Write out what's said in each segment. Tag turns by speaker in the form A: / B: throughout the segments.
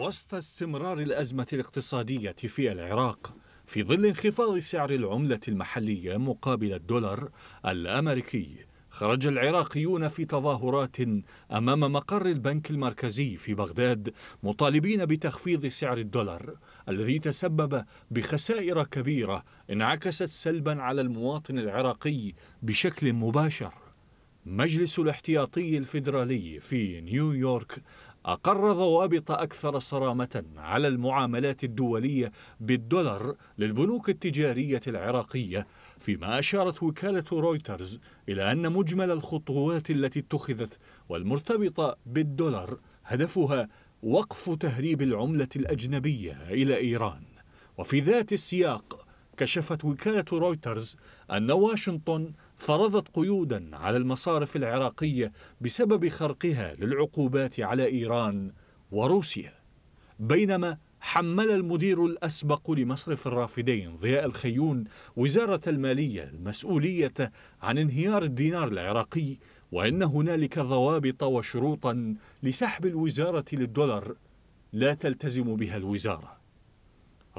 A: وسط استمرار الأزمة الاقتصادية في العراق في ظل انخفاض سعر العملة المحلية مقابل الدولار الأمريكي خرج العراقيون في تظاهرات أمام مقر البنك المركزي في بغداد مطالبين بتخفيض سعر الدولار الذي تسبب بخسائر كبيرة انعكست سلبا على المواطن العراقي بشكل مباشر مجلس الاحتياطي الفيدرالي في نيويورك أقر ضوابط أكثر صرامة على المعاملات الدولية بالدولار للبنوك التجارية العراقية فيما أشارت وكالة رويترز إلى أن مجمل الخطوات التي اتخذت والمرتبطة بالدولار هدفها وقف تهريب العملة الأجنبية إلى إيران وفي ذات السياق كشفت وكالة رويترز أن واشنطن فرضت قيودا على المصارف العراقية بسبب خرقها للعقوبات على إيران وروسيا بينما حمل المدير الأسبق لمصرف الرافدين ضياء الخيون وزارة المالية المسؤولية عن انهيار الدينار العراقي وأن هنالك ضوابط وشروطا لسحب الوزارة للدولار لا تلتزم بها الوزارة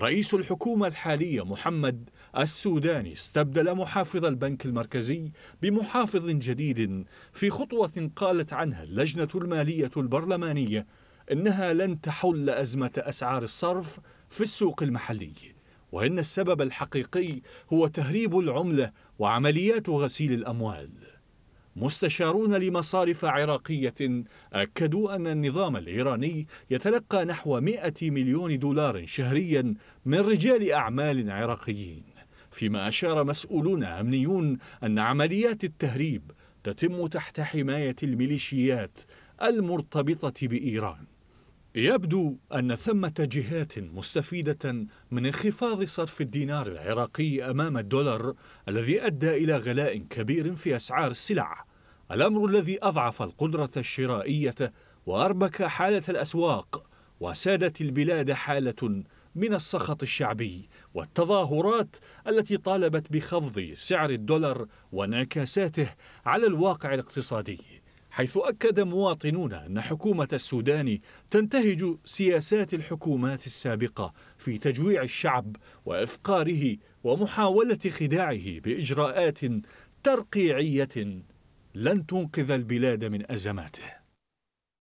A: رئيس الحكومة الحالية محمد السوداني استبدل محافظ البنك المركزي بمحافظ جديد في خطوة قالت عنها اللجنة المالية البرلمانية إنها لن تحل أزمة أسعار الصرف في السوق المحلي وإن السبب الحقيقي هو تهريب العملة وعمليات غسيل الأموال مستشارون لمصارف عراقية أكدوا أن النظام الإيراني يتلقى نحو 100 مليون دولار شهريا من رجال أعمال عراقيين فيما أشار مسؤولون أمنيون أن عمليات التهريب تتم تحت حماية الميليشيات المرتبطة بإيران يبدو أن ثمة جهات مستفيدة من انخفاض صرف الدينار العراقي أمام الدولار الذي أدى إلى غلاء كبير في أسعار السلع الأمر الذي أضعف القدرة الشرائية وأربك حالة الأسواق وسادت البلاد حالة من السخط الشعبي والتظاهرات التي طالبت بخفض سعر الدولار وانعكاساته على الواقع الاقتصادي حيث أكد مواطنون أن حكومة السودان تنتهج سياسات الحكومات السابقة في تجويع الشعب وإفقاره ومحاولة خداعه بإجراءات ترقيعية لن تنقذ البلاد من ازماته